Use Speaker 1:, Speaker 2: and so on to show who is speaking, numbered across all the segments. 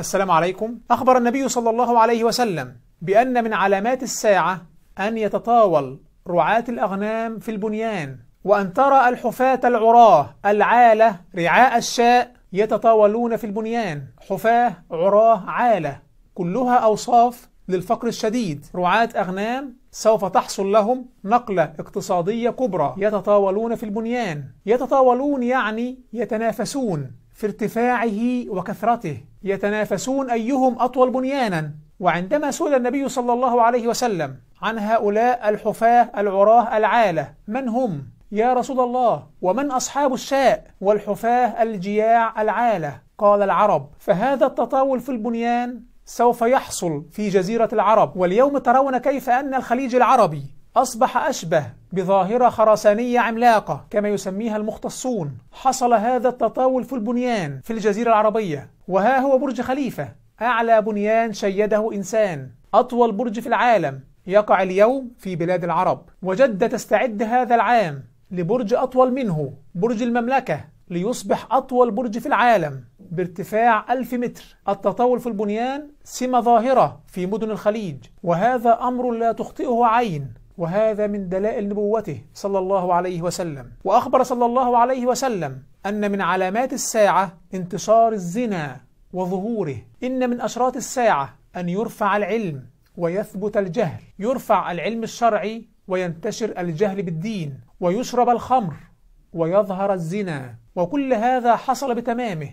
Speaker 1: السلام عليكم أخبر النبي صلى الله عليه وسلم بأن من علامات الساعة أن يتطاول رعاة الأغنام في البنيان وأن ترى الحفاة العراه العالة رعاء الشاء يتطاولون في البنيان حفاة عراه عالة كلها أوصاف للفقر الشديد رعاة أغنام سوف تحصل لهم نقلة اقتصادية كبرى يتطاولون في البنيان يتطاولون يعني يتنافسون في ارتفاعه وكثرته يتنافسون أيهم أطول بنيانا وعندما سئل النبي صلى الله عليه وسلم عن هؤلاء الحفاة العراه العالة من هم؟ يا رسول الله ومن أصحاب الشاء والحفاة الجياع العالة قال العرب فهذا التطاول في البنيان سوف يحصل في جزيرة العرب واليوم ترون كيف أن الخليج العربي أصبح أشبه بظاهرة خرسانية عملاقة كما يسميها المختصون حصل هذا التطاول في البنيان في الجزيرة العربية وها هو برج خليفة أعلى بنيان شيده إنسان أطول برج في العالم يقع اليوم في بلاد العرب وجدة تستعد هذا العام لبرج أطول منه برج المملكة ليصبح أطول برج في العالم بارتفاع ألف متر التطاول في البنيان سمة ظاهرة في مدن الخليج وهذا أمر لا تخطئه عين وهذا من دلائل نبوته صلى الله عليه وسلم وأخبر صلى الله عليه وسلم أن من علامات الساعة انتشار الزنا وظهوره إن من أشراط الساعة أن يرفع العلم ويثبت الجهل يرفع العلم الشرعي وينتشر الجهل بالدين ويشرب الخمر ويظهر الزنا وكل هذا حصل بتمامه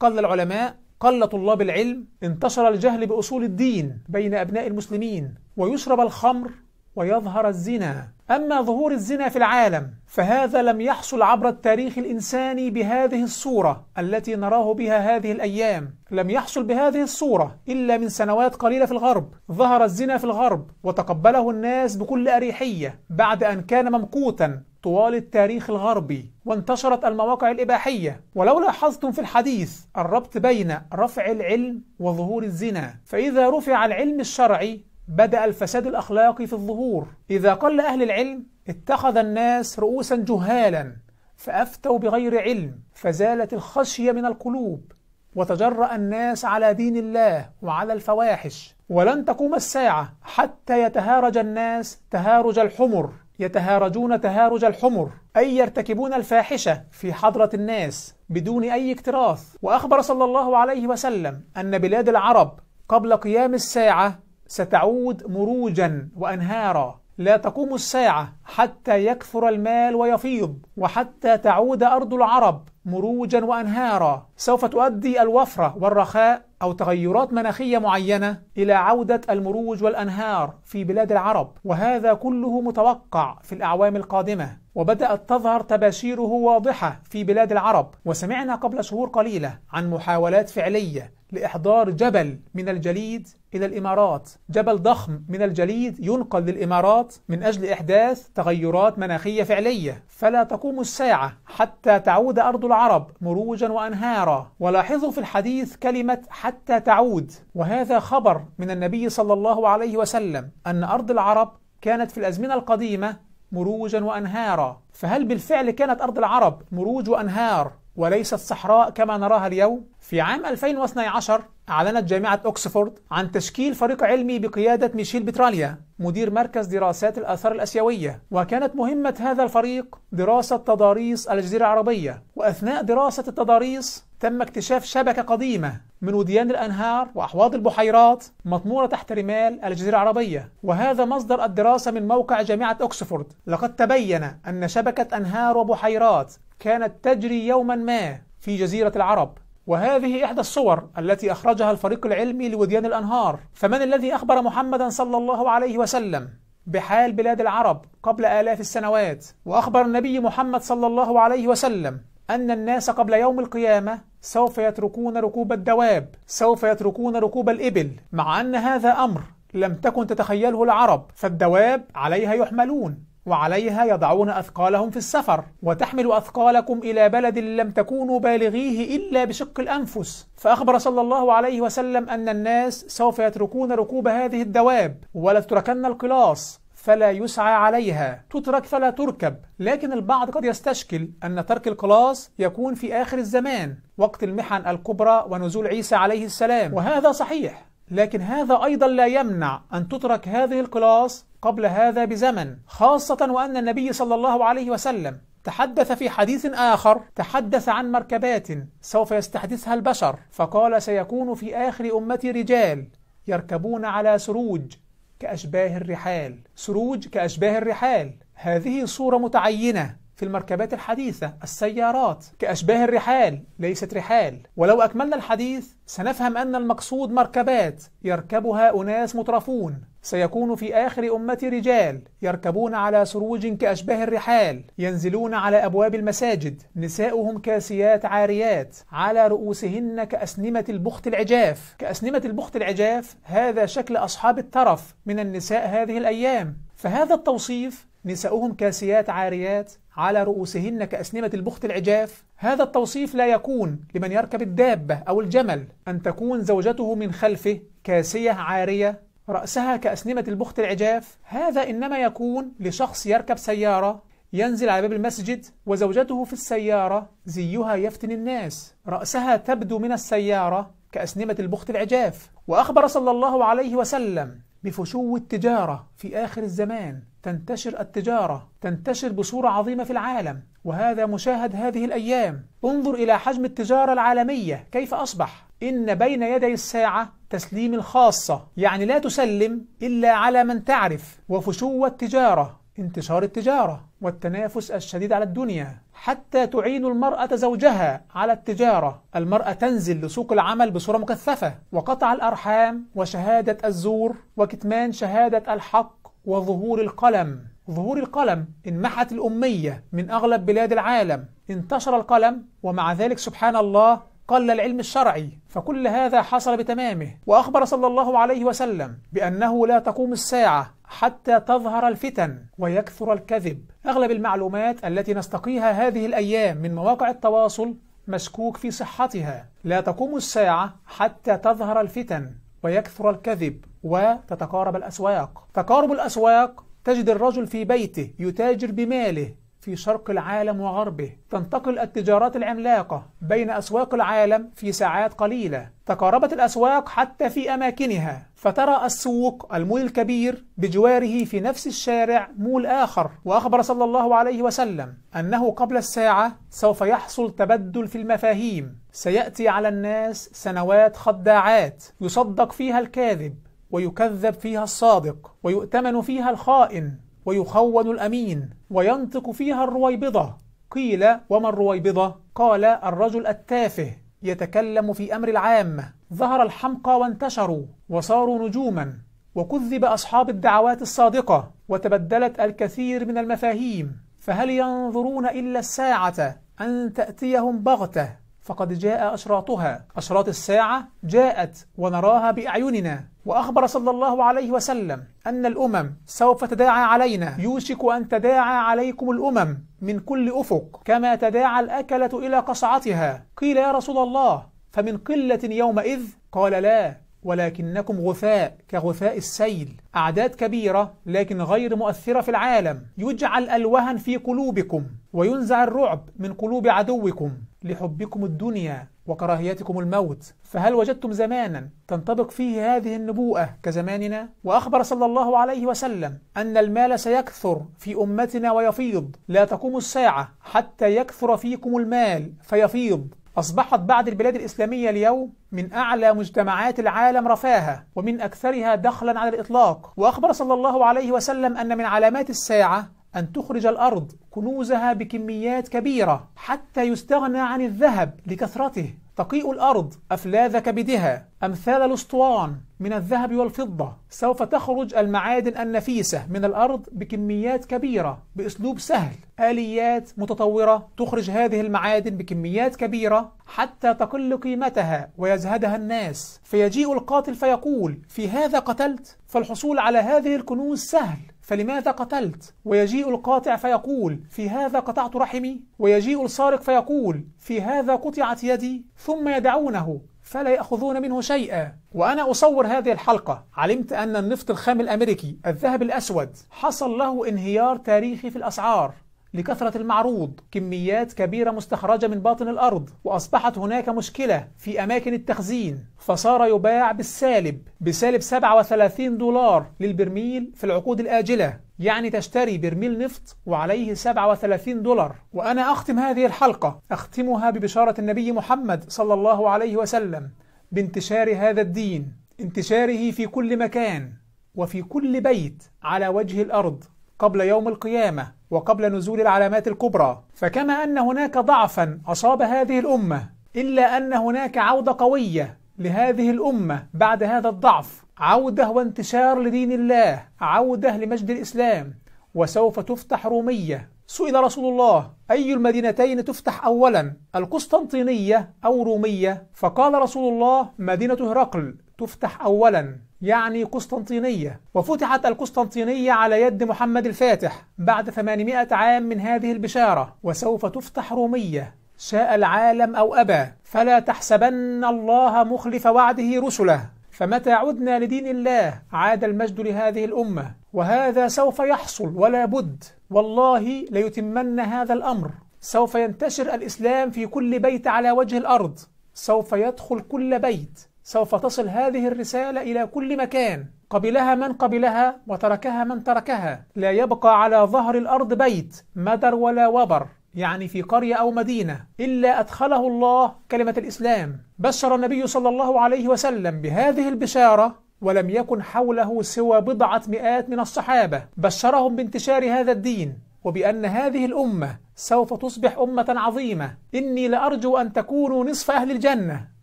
Speaker 1: قال العلماء قل طلاب العلم انتشر الجهل بأصول الدين بين أبناء المسلمين ويشرب الخمر ويظهر الزنا أما ظهور الزنا في العالم فهذا لم يحصل عبر التاريخ الإنساني بهذه الصورة التي نراه بها هذه الأيام لم يحصل بهذه الصورة إلا من سنوات قليلة في الغرب ظهر الزنا في الغرب وتقبله الناس بكل أريحية بعد أن كان ممقوتا طوال التاريخ الغربي وانتشرت المواقع الإباحية ولو لاحظتم في الحديث الربط بين رفع العلم وظهور الزنا فإذا رفع العلم الشرعي بدأ الفساد الأخلاقي في الظهور إذا قل أهل العلم اتخذ الناس رؤوسا جهالا فأفتوا بغير علم فزالت الخشية من القلوب وتجرأ الناس على دين الله وعلى الفواحش ولن تقوم الساعة حتى يتهارج الناس تهارج الحمر يتهارجون تهارج الحمر أي يرتكبون الفاحشة في حضرة الناس بدون أي اكتراث وأخبر صلى الله عليه وسلم أن بلاد العرب قبل قيام الساعة ستعود مروجا وأنهارا لا تقوم الساعة حتى يكثر المال ويفيض وحتى تعود أرض العرب مروجا وأنهارا سوف تؤدي الوفرة والرخاء أو تغيرات مناخية معينة إلى عودة المروج والأنهار في بلاد العرب وهذا كله متوقع في الأعوام القادمة وبدأت تظهر تباشيره واضحة في بلاد العرب وسمعنا قبل شهور قليلة عن محاولات فعلية لإحضار جبل من الجليد إلى الإمارات جبل ضخم من الجليد ينقل للإمارات من أجل إحداث تغيرات مناخية فعلية فلا تقوم الساعة حتى تعود أرض العرب مروجا وأنهارا ولاحظوا في الحديث كلمة حتى تعود وهذا خبر من النبي صلى الله عليه وسلم أن أرض العرب كانت في الأزمنة القديمة مروجا وأنهارا فهل بالفعل كانت أرض العرب مروج وأنهار وليست صحراء كما نراها اليوم في عام 2012 أعلنت جامعة أوكسفورد عن تشكيل فريق علمي بقيادة ميشيل بتراليا مدير مركز دراسات الآثار الأسيوية وكانت مهمة هذا الفريق دراسة تضاريس الجزيرة العربية وأثناء دراسة التضاريس تم اكتشاف شبكة قديمة من وديان الأنهار وأحواض البحيرات مطمورة تحت رمال الجزيرة العربية وهذا مصدر الدراسة من موقع جامعة أوكسفورد لقد تبين أن شبكة أنهار وبحيرات كانت تجري يوما ما في جزيرة العرب وهذه إحدى الصور التي أخرجها الفريق العلمي لوديان الأنهار فمن الذي أخبر محمدا صلى الله عليه وسلم بحال بلاد العرب قبل آلاف السنوات وأخبر النبي محمد صلى الله عليه وسلم أن الناس قبل يوم القيامة سوف يتركون ركوب الدواب سوف يتركون ركوب الإبل مع أن هذا أمر لم تكن تتخيله العرب فالدواب عليها يحملون وعليها يضعون أثقالهم في السفر وتحمل أثقالكم إلى بلد لم تكونوا بالغيه إلا بشق الأنفس فأخبر صلى الله عليه وسلم أن الناس سوف يتركون ركوب هذه الدواب ولا تتركن القلاص فلا يسعى عليها تترك فلا تركب لكن البعض قد يستشكل أن ترك القلاص يكون في آخر الزمان وقت المحن الكبرى ونزول عيسى عليه السلام وهذا صحيح لكن هذا أيضا لا يمنع أن تترك هذه الكلاس قبل هذا بزمن خاصة وأن النبي صلى الله عليه وسلم تحدث في حديث آخر تحدث عن مركبات سوف يستحدثها البشر فقال سيكون في آخر أمتي رجال يركبون على سروج كأشباه الرحال سروج كأشباه الرحال هذه صورة متعينة في المركبات الحديثة السيارات كأشباه الرحال ليست رحال ولو أكملنا الحديث سنفهم أن المقصود مركبات يركبها أناس مترفون سيكون في آخر أمة رجال يركبون على سروج كأشباه الرحال ينزلون على أبواب المساجد نساؤهم كاسيات عاريات على رؤوسهن كأسنمة البخت العجاف كأسنمة البخت العجاف هذا شكل أصحاب الترف من النساء هذه الأيام فهذا التوصيف نساؤهم كاسيات عاريات على رؤوسهن كأسنمة البخت العجاف هذا التوصيف لا يكون لمن يركب الدابة أو الجمل أن تكون زوجته من خلفه كاسية عارية رأسها كأسنمة البخت العجاف هذا إنما يكون لشخص يركب سيارة ينزل على باب المسجد وزوجته في السيارة زيها يفتن الناس رأسها تبدو من السيارة كأسنمة البخت العجاف وأخبر صلى الله عليه وسلم بفشو التجارة في آخر الزمان تنتشر التجارة تنتشر بصورة عظيمة في العالم وهذا مشاهد هذه الأيام انظر إلى حجم التجارة العالمية كيف أصبح إن بين يدي الساعة تسليم الخاصة يعني لا تسلم إلا على من تعرف وفشو التجارة انتشار التجارة والتنافس الشديد على الدنيا حتى تعين المرأة زوجها على التجارة المرأة تنزل لسوق العمل بصورة مكثفة وقطع الأرحام وشهادة الزور وكتمان شهادة الحق وظهور القلم ظهور القلم انمحت الأمية من أغلب بلاد العالم انتشر القلم ومع ذلك سبحان الله قل العلم الشرعي فكل هذا حصل بتمامه وأخبر صلى الله عليه وسلم بأنه لا تقوم الساعة حتى تظهر الفتن ويكثر الكذب أغلب المعلومات التي نستقيها هذه الأيام من مواقع التواصل مشكوك في صحتها لا تقوم الساعة حتى تظهر الفتن ويكثر الكذب وتتقارب الأسواق تقارب الأسواق تجد الرجل في بيته يتاجر بماله في شرق العالم وغربه تنتقل التجارات العملاقة بين أسواق العالم في ساعات قليلة تقاربت الأسواق حتى في أماكنها فترى السوق المول الكبير بجواره في نفس الشارع مول آخر وأخبر صلى الله عليه وسلم أنه قبل الساعة سوف يحصل تبدل في المفاهيم سيأتي على الناس سنوات خداعات يصدق فيها الكاذب ويكذب فيها الصادق ويؤتمن فيها الخائن ويخون الأمين وينطق فيها الرويبضة قيل وما الرويبضة؟ قال الرجل التافه يتكلم في أمر العامة ظهر الحمقى وانتشروا وصاروا نجوما وكذب أصحاب الدعوات الصادقة وتبدلت الكثير من المفاهيم فهل ينظرون إلا الساعة أن تأتيهم بغتة فقد جاء أشراطها أشراط الساعة جاءت ونراها بأعيننا وأخبر صلى الله عليه وسلم أن الأمم سوف تداعى علينا يوشك أن تداعى عليكم الأمم من كل أفق كما تداعى الأكلة إلى قصعتها قيل يا رسول الله فمن قلة يومئذ قال لا ولكنكم غثاء كغثاء السيل أعداد كبيرة لكن غير مؤثرة في العالم يجعل ألوها في قلوبكم وينزع الرعب من قلوب عدوكم لحبكم الدنيا وكراهيتكم الموت فهل وجدتم زمانا تنطبق فيه هذه النبوءة كزماننا وأخبر صلى الله عليه وسلم أن المال سيكثر في أمتنا ويفيض لا تقوم الساعة حتى يكثر فيكم المال فيفيض أصبحت بعض البلاد الإسلامية اليوم من أعلى مجتمعات العالم رفاهة ومن أكثرها دخلا على الإطلاق وأخبر صلى الله عليه وسلم أن من علامات الساعة أن تخرج الأرض كنوزها بكميات كبيرة حتى يستغنى عن الذهب لكثرته تقيء الأرض أفلاذ كبدها أمثال الأسطوان من الذهب والفضة سوف تخرج المعادن النفيسة من الأرض بكميات كبيرة بأسلوب سهل آليات متطورة تخرج هذه المعادن بكميات كبيرة حتى تقل قيمتها ويزهدها الناس فيجيء القاتل فيقول في هذا قتلت فالحصول على هذه الكنوز سهل فلماذا قتلت ويجيء القاطع فيقول في هذا قطعت رحمي ويجيء السارق فيقول في هذا قطعت يدي ثم يدعونه فلا يأخذون منه شيئا وأنا أصور هذه الحلقة علمت أن النفط الخام الأمريكي الذهب الأسود حصل له انهيار تاريخي في الأسعار لكثرة المعروض كميات كبيرة مستخرجة من باطن الأرض وأصبحت هناك مشكلة في أماكن التخزين فصار يباع بالسالب بسالب 37 دولار للبرميل في العقود الآجلة يعني تشتري برميل نفط وعليه 37 دولار وأنا أختم هذه الحلقة أختمها ببشارة النبي محمد صلى الله عليه وسلم بانتشار هذا الدين انتشاره في كل مكان وفي كل بيت على وجه الأرض قبل يوم القيامة وقبل نزول العلامات الكبرى فكما أن هناك ضعفا أصاب هذه الأمة إلا أن هناك عودة قوية لهذه الأمة بعد هذا الضعف عودة وانتشار لدين الله عودة لمجد الإسلام وسوف تفتح رومية سئل رسول الله أي المدينتين تفتح أولا القسطنطينية أو رومية فقال رسول الله مدينة هرقل تفتح أولا يعني قسطنطينية وفتحت القسطنطينية على يد محمد الفاتح بعد 800 عام من هذه البشارة وسوف تفتح رومية شاء العالم أو أبى فلا تحسبن الله مخلف وعده رسله فمتى عدنا لدين الله عاد المجد لهذه الأمة وهذا سوف يحصل ولا بد والله ليتمن هذا الأمر سوف ينتشر الإسلام في كل بيت على وجه الأرض سوف يدخل كل بيت سوف تصل هذه الرسالة إلى كل مكان قبلها من قبلها وتركها من تركها لا يبقى على ظهر الأرض بيت مدر ولا وبر يعني في قرية أو مدينة إلا أدخله الله كلمة الإسلام بشر النبي صلى الله عليه وسلم بهذه البشارة ولم يكن حوله سوى بضعة مئات من الصحابة بشرهم بانتشار هذا الدين وبأن هذه الأمة سوف تصبح أمة عظيمة إني لأرجو أن تكونوا نصف أهل الجنة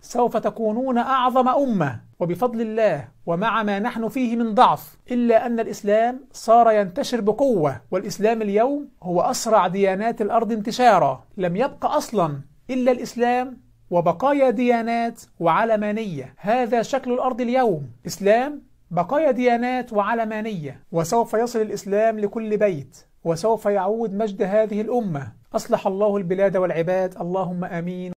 Speaker 1: سوف تكونون أعظم أمة وبفضل الله ومع ما نحن فيه من ضعف إلا أن الإسلام صار ينتشر بقوة والإسلام اليوم هو أسرع ديانات الأرض انتشارا لم يبق أصلا إلا الإسلام وبقايا ديانات وعلمانية هذا شكل الأرض اليوم إسلام بقايا ديانات وعلمانية وسوف يصل الإسلام لكل بيت وسوف يعود مجد هذه الأمة أصلح الله البلاد والعباد اللهم أمين